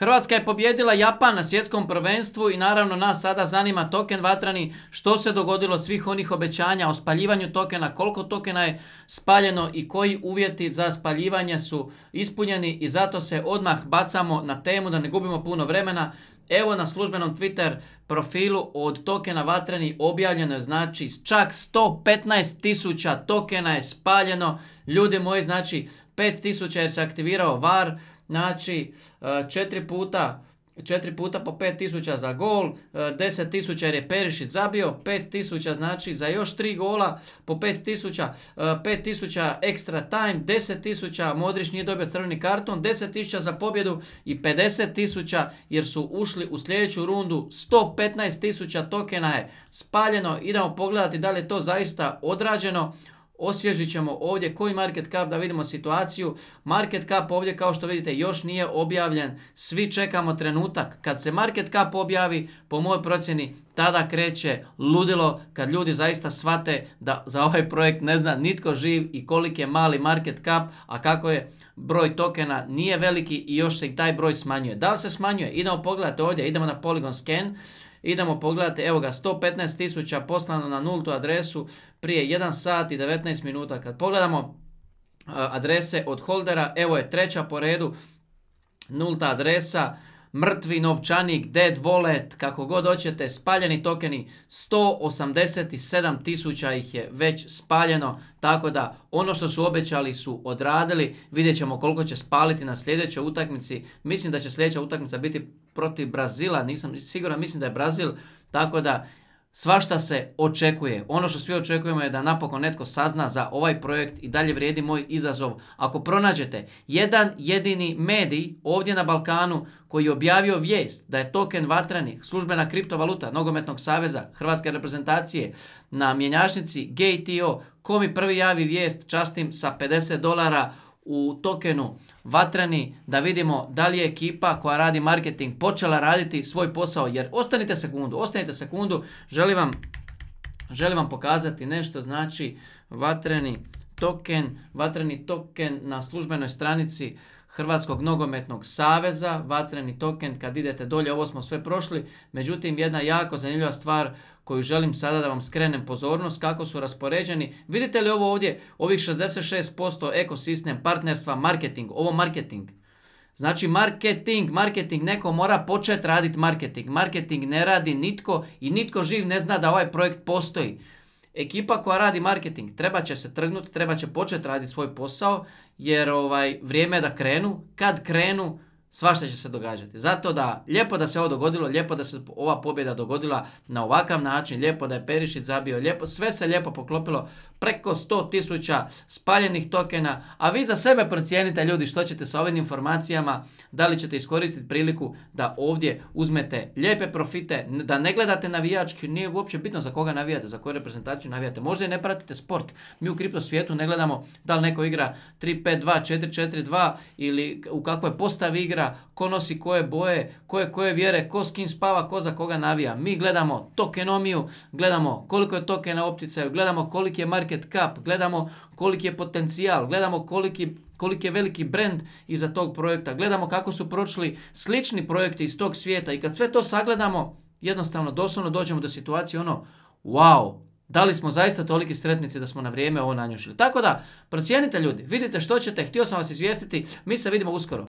Hrvatska je pobjedila Japan na svjetskom prvenstvu i naravno nas sada zanima token vatrani, što se dogodilo od svih onih obećanja o spaljivanju tokena, koliko tokena je spaljeno i koji uvjeti za spaljivanje su ispunjeni i zato se odmah bacamo na temu da ne gubimo puno vremena. Evo na službenom Twitter profilu od tokena vatreni objavljeno je znači čak 115.000 tisuća tokena je spaljeno. Ljudi moji znači 5000 jer se aktivirao VAR, znači 4 e, puta 4 puta po 5000 za gol, 10.000 e, jer je Perišić zabio, 5000 znači za još 3 gola po 5000, 5000 e, ekstra time, 10.000 Modrić nije dobio crveni karton, 10.000 za pobjedu i 50.000 jer su ušli u sljedeću rundu, 115.000 tokena je spaljeno, idemo pogledati da li je to zaista odrađeno osvježit ćemo ovdje koji market cap da vidimo situaciju. Market cap ovdje kao što vidite još nije objavljen. Svi čekamo trenutak. Kad se market cap objavi, po mojoj procjeni tada kreće ludilo kad ljudi zaista shvate da za ovaj projekt ne zna nitko živ i koliki je mali market cap, a kako je broj tokena nije veliki i još se i taj broj smanjuje. Da li se smanjuje? Idemo pogledati ovdje, idemo na Polygon Scan. Idemo pogledati, evo ga, 115.000 poslano na nultu adresu prije 1 sat i 19 minuta. Kad pogledamo eh, adrese od holdera, evo je treća po redu, nulta adresa, mrtvi novčanik, dead wallet, kako god hoćete, spaljeni tokeni, 187 tisuća ih je već spaljeno, tako da ono što su obećali su odradili, vidjet ćemo koliko će spaliti na sljedećoj utakmici, mislim da će sljedeća utakmica biti protiv Brazila, nisam siguran, mislim da je Brazil, tako da Svašta se očekuje. Ono što svi očekujemo je da napokon netko sazna za ovaj projekt i dalje vrijedi moj izazov. Ako pronađete jedan jedini medij ovdje na Balkanu koji je objavio vijest da je token vatreni službena kriptovaluta Nogometnog saveza, Hrvatske reprezentacije na mjenjačnici GTO, komi mi prvi javi vijest častim sa 50 dolara u tokenu VATRENI da vidimo da li je ekipa koja radi marketing počela raditi svoj posao. Jer ostanite sekundu, ostanite sekundu, želim vam, želim vam pokazati nešto, znači Vatreni token, Vatreni token na službenoj stranici Hrvatskog nogometnog saveza, vatreni token kad idete dolje, ovo smo sve prošli. Međutim, jedna jako zanimljiva stvar koju želim sada da vam skrenem pozornost kako su raspoređeni. Vidite li ovo ovdje, ovih 66% ekosistem partnerstva, marketing, ovo marketing. Znači marketing, marketing, neko mora početi raditi marketing. Marketing ne radi nitko i nitko živ ne zna da ovaj projekt postoji ekipa koja radi marketing treba će se trgnuti, treba će početi raditi svoj posao jer ovaj, vrijeme je da krenu, kad krenu Svašta će se događati. Zato da, lijepo da se ovo dogodilo, lijepo da se ova pobjeda dogodila na ovakav način, lijepo da je Perišić zabio, lijepo, sve se lijepo poklopilo, preko 100 tisuća spaljenih tokena, a vi za sebe procijenite ljudi što ćete sa ovim informacijama, da li ćete iskoristiti priliku da ovdje uzmete lijepe profite, da ne gledate navijački, nije uopće bitno za koga navijate, za koju reprezentaciju navijate, možda i ne pratite sport. Mi u kripto svijetu ne gledamo da li neko igra 3-5-2, 4-4-2 ili u kakvoj postavi igra, igra, ko nosi koje boje, koje koje vjere, ko s kim spava, ko za koga navija. Mi gledamo tokenomiju, gledamo koliko je tokena opticaju, gledamo koliki je market cap, gledamo koliki je potencijal, gledamo koliki je veliki brand iza tog projekta. Gledamo kako su prošli slični projekti iz tog svijeta i kad sve to sagledamo, jednostavno doslovno dođemo do situacije ono, wow, da li smo zaista toliki sretnici da smo na vrijeme ovo nanjušili. Tako da, procijenite ljudi, vidite što ćete, htio sam vas izvijestiti, mi se vidimo uskoro.